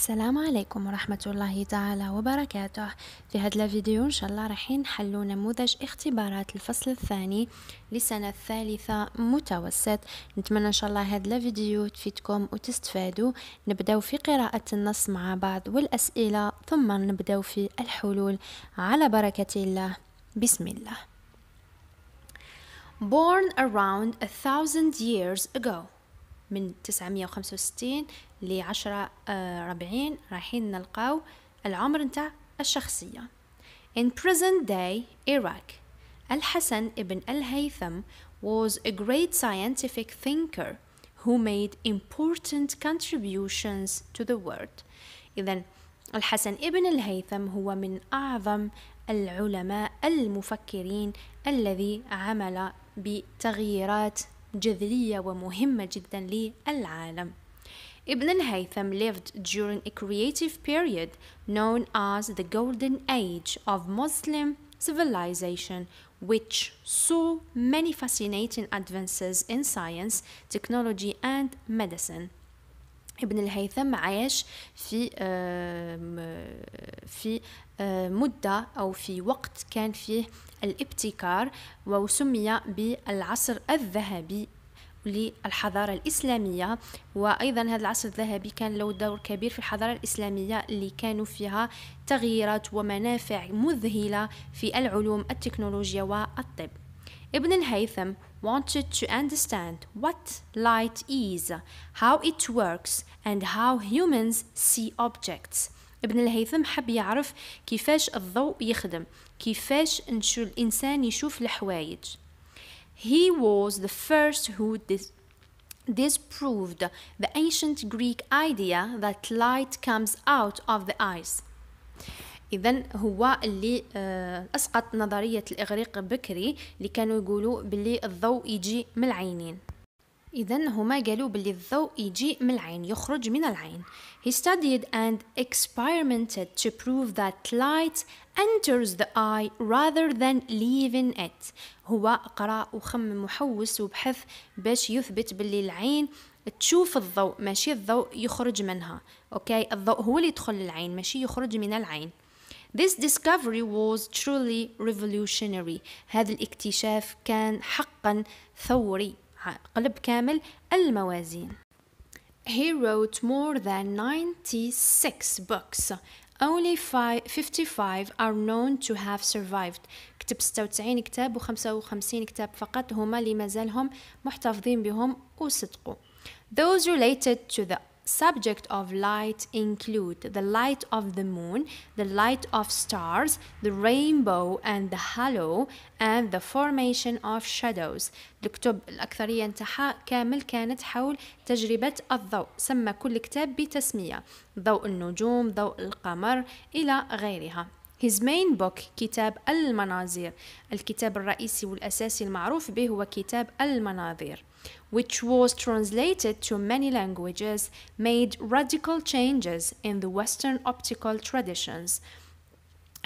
السلام عليكم ورحمة الله تعالى وبركاته في هذا الفيديو إن شاء الله راح نحلو نموذج اختبارات الفصل الثاني لسنة الثالثة متوسط نتمنى إن شاء الله هذا الفيديو تفيدكم وتستفادوا نبدأ في قراءة النص مع بعض والأسئلة ثم نبدأ في الحلول على بركة الله بسم الله Born around a thousand years ago من 965 ل 1040 رايحين نلقاو العمر نتاع الشخصية In present day Iraq الحسن ابن الهيثم was a great scientific thinker who made important contributions to the world إذا الحسن ابن الهيثم هو من أعظم العلماء المفكرين الذي عمل بتغييرات جذرية ومهمة جدا للعالم ابن الهيثم lived during a creative period known as the golden age of Muslim civilization which saw many fascinating advances in science, technology and medicine. ابن الهيثم عاش في في آه، مدة أو في وقت كان فيه الابتكار وسمي بالعصر الذهبي للحضارة الإسلامية وأيضا هذا العصر الذهبي كان له دور كبير في الحضارة الإسلامية اللي كانوا فيها تغييرات ومنافع مذهلة في العلوم التكنولوجيا والطب ابن الهيثم wanted to understand what light is, how it works and how humans see objects ابن الهيثم حب يعرف كيفاش الضوء يخدم كيفاش نشو الإنسان يشوف الحوايج He was the first who dis disproved the ancient Greek idea that light comes out of the eyes اذا هو اللي آه، اسقط نظريه الاغريق بكري اللي كانوا يقولوا باللي الضوء يجي من العينين إذا هما قالوا باللي الضوء يجي من العين يخرج من العين. He studied and experimented to prove that light enters the eye rather than leaving it. هو قرأ وخمم وحوس وبحث باش يثبت باللي العين تشوف الضوء ماشي الضوء يخرج منها. أوكي الضوء هو اللي يدخل للعين ماشي يخرج من العين. This discovery was truly revolutionary. هذا الاكتشاف كان حقا ثوري. قلب كامل الموازين He wrote more than 96 books Only 55 are known to have survived كتب 96 كتاب و55 كتاب فقط هما اللي مازالهم محتفظين بهم وصدقوا Those related to the subject of light include the light of the moon, the light of stars, the rainbow and the halo and the formation of shadows. الكتب الأكثرية نتاعها كامل كانت حول تجربة الضوء سمى كل كتاب بتسمية ضوء النجوم ضوء القمر إلى غيرها His main book كتاب المناظير الكتاب الرئيسي والأساسي المعروف به هو كتاب المناظير which was translated to many languages made radical changes in the western optical traditions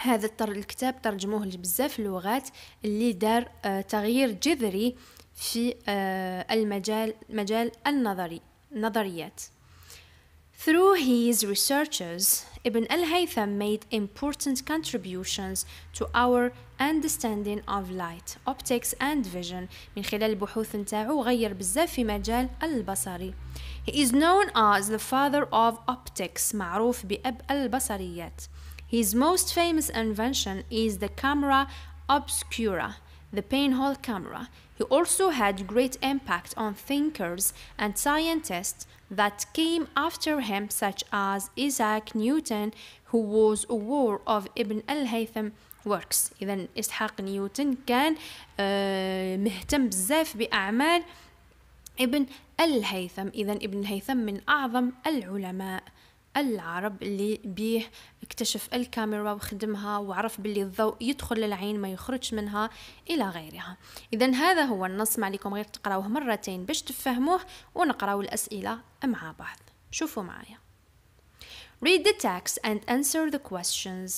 هذا الكتاب ترجموه لبزاف اللغات اللي دار تغيير جذري في المجال مجال النظري نظريات Through his researches, Ibn al-Haytham made important contributions to our understanding of light, optics and vision من خلال البحوث نتاعو غير بزاف في مجال البصري. He is known as the father of optics معروف بأب البصريات. His most famous invention is the camera obscura the pinhole camera. He also had great impact on thinkers and scientists that came after him such as Isaac Newton who was aware of Ibn al-Haytham works إذا إسحاق نيوتن كان مهتم بزاف بأعمال ابن الهيثم إذا ابن الهيثم من أعظم العلماء العرب اللي بيه اكتشف الكاميرا وخدمها وعرف باللي الضوء يدخل للعين ما يخرج منها إلى غيرها إذا هذا هو النص ما عليكم غير تقراوه مرتين باش تفهموه ونقراو الأسئلة مع بعض شوفوا معايا Read the text and answer the questions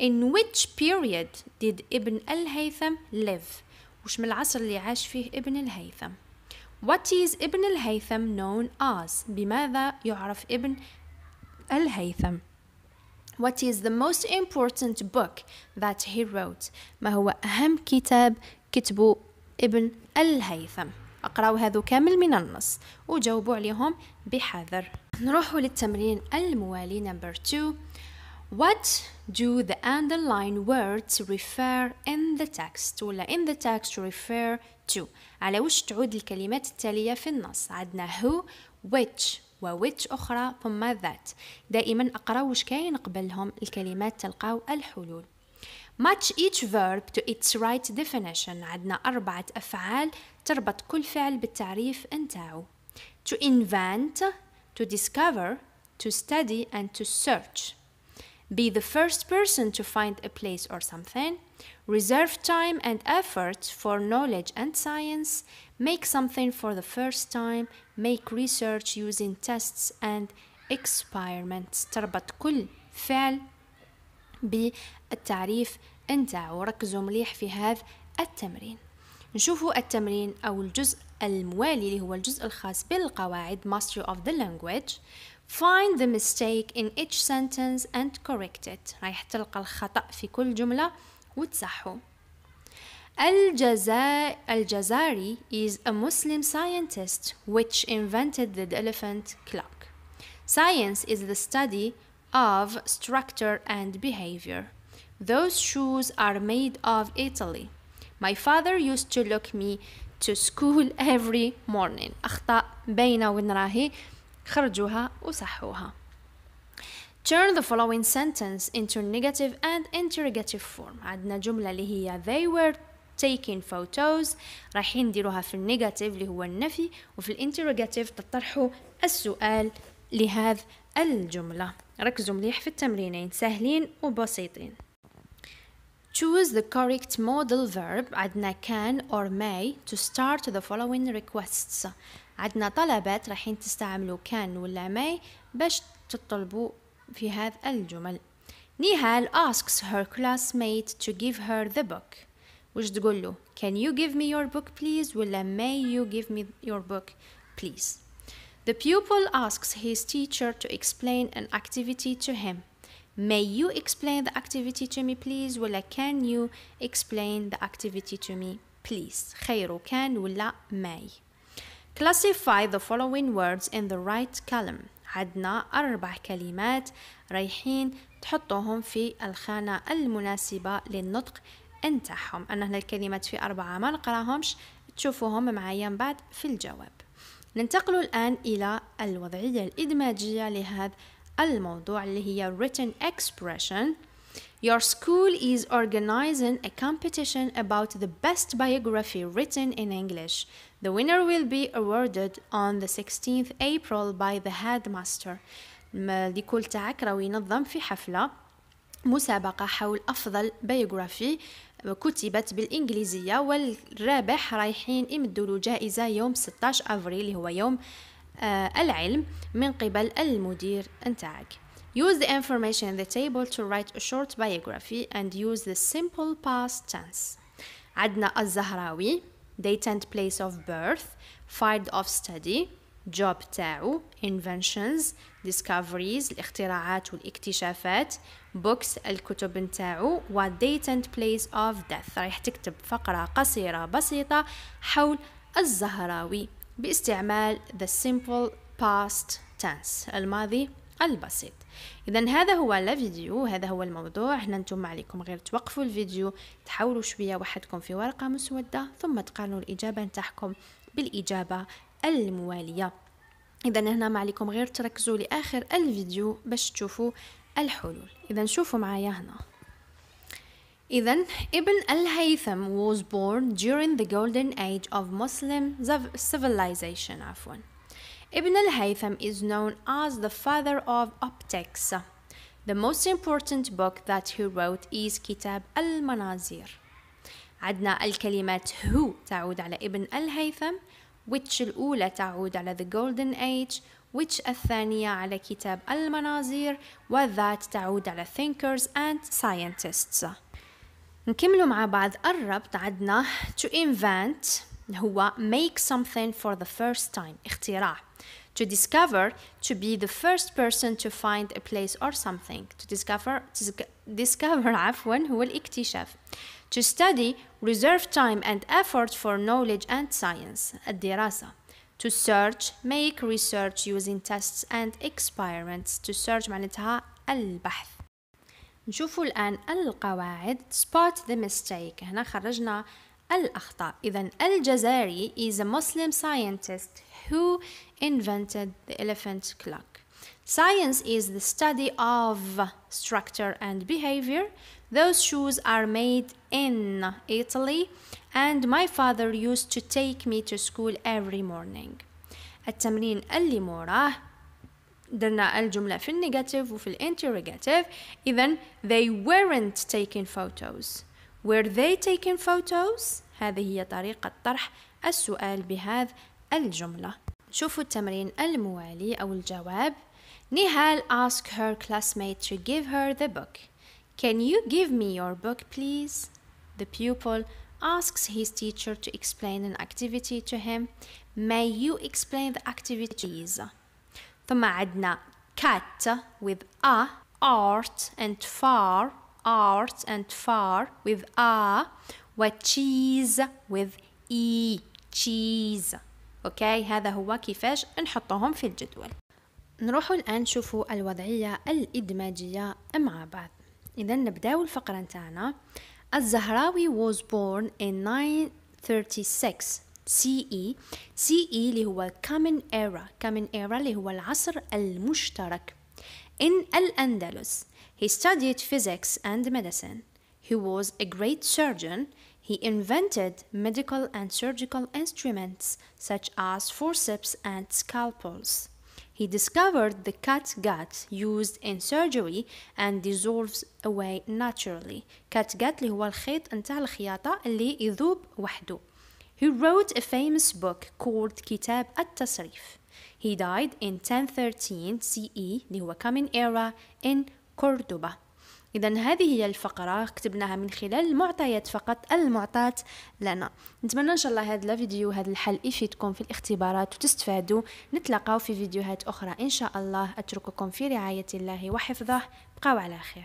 In which period did ابن الهيثم live? وش من العصر اللي عاش فيه ابن الهيثم What is ابن الهيثم known as? بماذا يعرف ابن الهيثم What is the most important book that he wrote ما هو أهم كتاب كتبه ابن الهيثم أقرأوا هذا كامل من النص وجاوبوا عليهم بحذر نروحوا للتمرين الموالي نمبر 2 What do the underlined words refer in the text ولا in the text refer to على وش تعود الكلمات التالية في النص عندنا who which وويتش أخرى ثم that دائما أقرأ وش كاين قبلهم الكلمات تلقاو الحلول match each verb to its right definition عندنا أربعة أفعال تربط كل فعل بالتعريف نتاعو to invent to discover to study and to search be the first person to find a place or something reserve time and effort for knowledge and science, make something for the first time, make research using tests and experiments تربط كل فعل بالتعريف انت وركزوا مليح في هذا التمرين نشوفوا التمرين أو الجزء الموالي اللي هو الجزء الخاص بالقواعد Mastery of the Language Find the mistake in each sentence and correct it رايح تلقى الخطأ في كل جملة وتصحوا al الجزاري is a Muslim scientist which invented the elephant clock. Science is the study of structure and behavior. Those shoes are made of Italy. My father used to look me to school every morning. أخطاء بينا ونراهي خرجوها وصحوها. Turn the following sentence into negative and interrogative form عندنا جملة اللي هي they were taking photos رايحين نديروها في النيجاتيف اللي هو النفي وفي الانتروجاتيف تطرحوا السؤال لهذه الجملة ركزوا مليح في التمرينين سهلين وبسيطين Choose the correct modal verb عندنا can or may to start the following requests عندنا طلبات رايحين تستعملوا can ولا may باش تطلبوا في هذا الجمل نيهال asks her classmate to give her the book وش تقول له can you give me your book please ولا may you give me your book please The pupil asks his teacher to explain an activity to him. May you explain the activity to me please ولا can you explain the activity to me please خير can ولا may Classify the following words in the right column عدنا أربع كلمات رايحين تحطوهم في الخانة المناسبة للنطق انتحهم أنا هنا الكلمات في أربعة ما نقراهمش تشوفوهم معايا من بعد في الجواب ننتقل الآن إلى الوضعية الإدماجية لهذا الموضوع اللي هي written expression Your school is organizing a competition about the best biography written in English The winner will be awarded on the 16th April by the headmaster الديكول تاعك راهو ينظم في حفلة مسابقة حول أفضل بيوغرافي كتبت بالإنجليزية والرابح رايحين يمدوا له جائزة يوم 16 أفريل اللي هو يوم آه العلم من قبل المدير نتاعك Use the information in the table to write a short biography and use the simple past tense عندنا الزهراوي date and place of birth, field of study, job تاعو, inventions, discoveries, الاختراعات والاكتشافات, books, الكتب نتاعو, و date and place of death. رايح تكتب فقرة قصيرة بسيطة حول الزهراوي باستعمال the simple past tense الماضي البسيط اذا هذا هو لا فيديو هذا هو الموضوع هنا نتوما ما عليكم غير توقفوا الفيديو تحاولوا شويه وحدكم في ورقه مسوده ثم تقارنوا الاجابه نتاعكم بالاجابه المواليه اذا هنا ما عليكم غير تركزوا لاخر الفيديو باش تشوفوا الحلول اذا شوفوا معايا هنا اذا ابن الهيثم was born during the golden age of Muslim civilization عفواً Ibn al-Haytham is known as the father of optics. The most important book that he wrote is Kitab al-Manazir. عدنا الكلمات هو تعود على ابن الهيثم which الأولى تعود على the golden age which الثانية على كتاب و that تعود على thinkers and scientists نكملوا مع بعض الربط عدنا to invent هو make something for the first time اختراع to discover to be the first person to find a place or something to discover to discover عفوا هو الاكتشاف to study reserve time and effort for knowledge and science الدراسة to search make research using tests and experiments to search معناتها البحث نشوفوا الآن القواعد spot the mistake هنا خرجنا الأخطاء إذا jazari is a Muslim scientist who invented the elephant clock Science is the study of structure and behavior those shoes are made in Italy and my father used to take me to school every morning التمرين اللي موراه درنا الجملة في النيجاتيف وفي الانتروجاتيف إذا they weren't taking photos were they taking photos هذه هي طريقة طرح السؤال بهذا الجملة شوفوا التمرين الموالي أو الجواب نهال ask her classmate to give her the book Can you give me your book please? The pupil asks his teacher to explain an activity to him May you explain the activity please? ثم عدنا cat with a art and far art and far with a وتشيز with E cheese أوكي هذا هو كيفاش نحطهم في الجدول نروحوا الآن نشوفوا الوضعية الإدماجية مع بعض إذا نبداو الفقرة نتاعنا الزهراوي was born in 936 CE CE اللي هو common era common era اللي هو العصر المشترك in الأندلس he studied physics and medicine he was a great surgeon he invented medical and surgical instruments such as forceps and scalpels. He discovered the catgut used in surgery and dissolves away naturally. catgut اللي هو الخيط نتاع الخياطة اللي يذوب وحده. He wrote a famous book called Kitab al Tasrif. He died in 1013 CE اللي هو era in Cordoba. إذا هذه هي الفقرة كتبناها من خلال المعطيات فقط المعطاة لنا نتمنى إن شاء الله هذا الفيديو هذا الحل يفيدكم في الاختبارات وتستفادوا نتلاقاو في فيديوهات أخرى إن شاء الله أترككم في رعاية الله وحفظه بقاو على خير